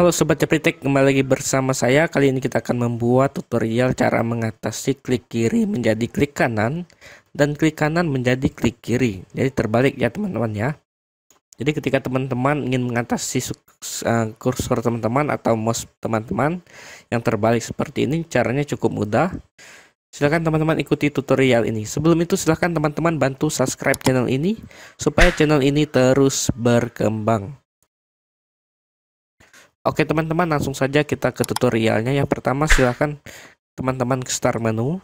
Halo Sobat Cepritek, kembali lagi bersama saya Kali ini kita akan membuat tutorial cara mengatasi klik kiri menjadi klik kanan Dan klik kanan menjadi klik kiri Jadi terbalik ya teman-teman ya Jadi ketika teman-teman ingin mengatasi eh, kursor teman-teman atau mouse teman-teman Yang terbalik seperti ini caranya cukup mudah Silahkan teman-teman ikuti tutorial ini. Sebelum itu silahkan teman-teman bantu subscribe channel ini supaya channel ini terus berkembang. Oke teman-teman langsung saja kita ke tutorialnya. Yang pertama silahkan teman-teman ke start menu.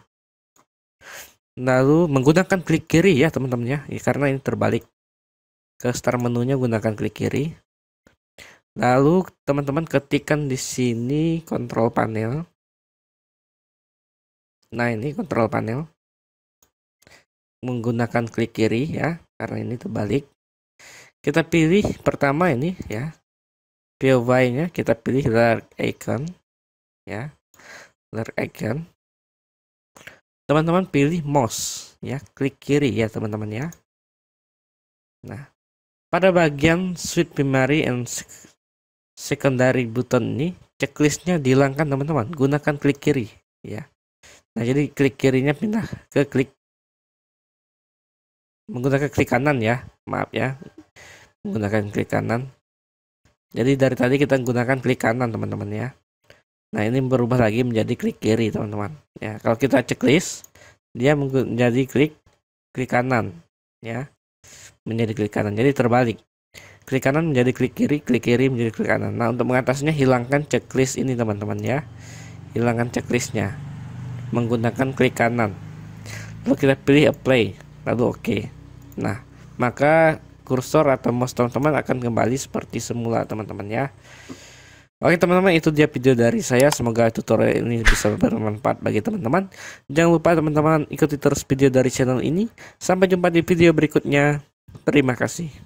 Lalu menggunakan klik kiri ya teman-teman ya. ya. Karena ini terbalik. Ke start menunya gunakan klik kiri. Lalu teman-teman ketikkan di sini kontrol panel. Nah ini kontrol panel. Menggunakan klik kiri ya. Karena ini terbalik. Kita pilih pertama ini ya POY nya kita pilih large icon ya large icon teman-teman pilih mouse ya klik kiri ya teman-teman ya nah pada bagian switch primary and secondary button ini checklistnya dihilangkan teman-teman gunakan klik kiri ya nah jadi klik kirinya pindah ke klik menggunakan klik kanan ya maaf ya menggunakan klik kanan jadi dari tadi kita gunakan klik kanan teman-teman ya. Nah ini berubah lagi menjadi klik kiri teman-teman. Ya kalau kita checklist dia menjadi klik klik kanan ya menjadi klik kanan. Jadi terbalik klik kanan menjadi klik kiri, klik kiri menjadi klik kanan. Nah, untuk mengatasinya hilangkan checklist ini teman-teman ya. Hilangkan checklistnya menggunakan klik kanan. Lalu kita pilih apply, lalu oke. Okay. Nah, maka kursor atau mouse teman-teman akan kembali seperti semula teman-teman ya Oke teman-teman itu dia video dari saya semoga tutorial ini bisa bermanfaat bagi teman-teman Jangan lupa teman-teman ikuti terus video dari channel ini Sampai jumpa di video berikutnya Terima kasih